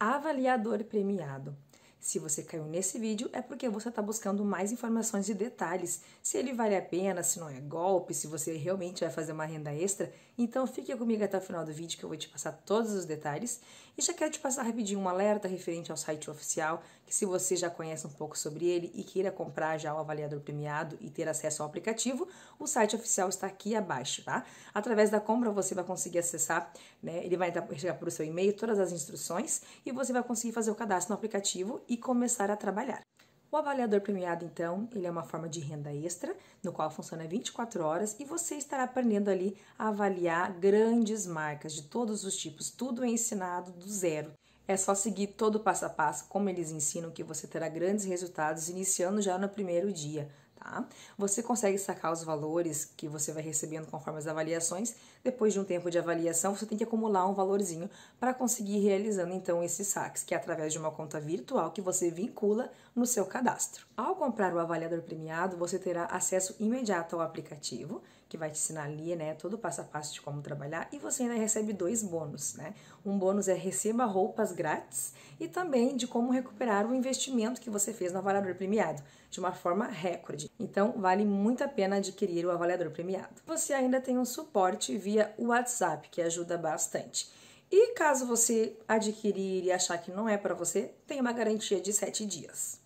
avaliador premiado. Se você caiu nesse vídeo, é porque você está buscando mais informações e detalhes. Se ele vale a pena, se não é golpe, se você realmente vai fazer uma renda extra. Então fique comigo até o final do vídeo que eu vou te passar todos os detalhes. E já quero te passar rapidinho um alerta referente ao site oficial, que se você já conhece um pouco sobre ele e queira comprar já o avaliador premiado e ter acesso ao aplicativo, o site oficial está aqui abaixo, tá? Através da compra você vai conseguir acessar, né? Ele vai chegar para o seu e-mail todas as instruções e você vai conseguir fazer o cadastro no aplicativo e começar a trabalhar. O avaliador premiado, então, ele é uma forma de renda extra, no qual funciona 24 horas e você estará aprendendo ali a avaliar grandes marcas de todos os tipos, tudo é ensinado do zero. É só seguir todo o passo a passo, como eles ensinam, que você terá grandes resultados, iniciando já no primeiro dia tá? Você consegue sacar os valores que você vai recebendo conforme as avaliações. Depois de um tempo de avaliação, você tem que acumular um valorzinho para conseguir ir realizando então esses saques, que é através de uma conta virtual que você vincula no seu cadastro. Ao comprar o avaliador premiado, você terá acesso imediato ao aplicativo, que vai te ensinar ali, né, todo o passo a passo de como trabalhar, e você ainda recebe dois bônus, né? Um bônus é receba roupas grátis e também de como recuperar o investimento que você fez no avaliador premiado, de uma forma recorde. Então, vale muito a pena adquirir o avaliador premiado. Você ainda tem um suporte via WhatsApp, que ajuda bastante. E caso você adquirir e achar que não é para você, tem uma garantia de 7 dias.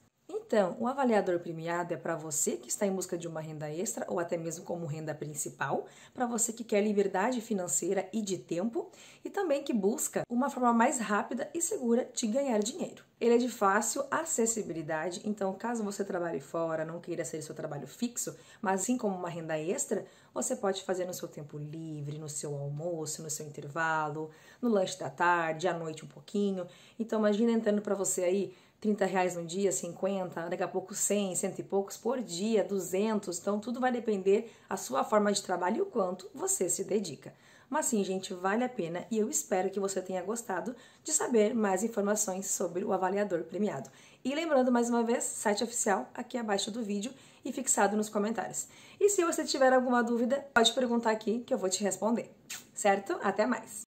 Então, o avaliador premiado é para você que está em busca de uma renda extra ou até mesmo como renda principal, para você que quer liberdade financeira e de tempo e também que busca uma forma mais rápida e segura de ganhar dinheiro. Ele é de fácil acessibilidade, então caso você trabalhe fora, não queira ser seu trabalho fixo, mas sim como uma renda extra, você pode fazer no seu tempo livre, no seu almoço, no seu intervalo, no lanche da tarde, à noite um pouquinho. Então imagina entrando para você aí 30 reais um dia, 50, daqui a pouco 100, cento e poucos por dia, 200. Então, tudo vai depender a sua forma de trabalho e o quanto você se dedica. Mas sim, gente, vale a pena e eu espero que você tenha gostado de saber mais informações sobre o avaliador premiado. E lembrando mais uma vez, site oficial aqui abaixo do vídeo e fixado nos comentários. E se você tiver alguma dúvida, pode perguntar aqui que eu vou te responder. Certo? Até mais!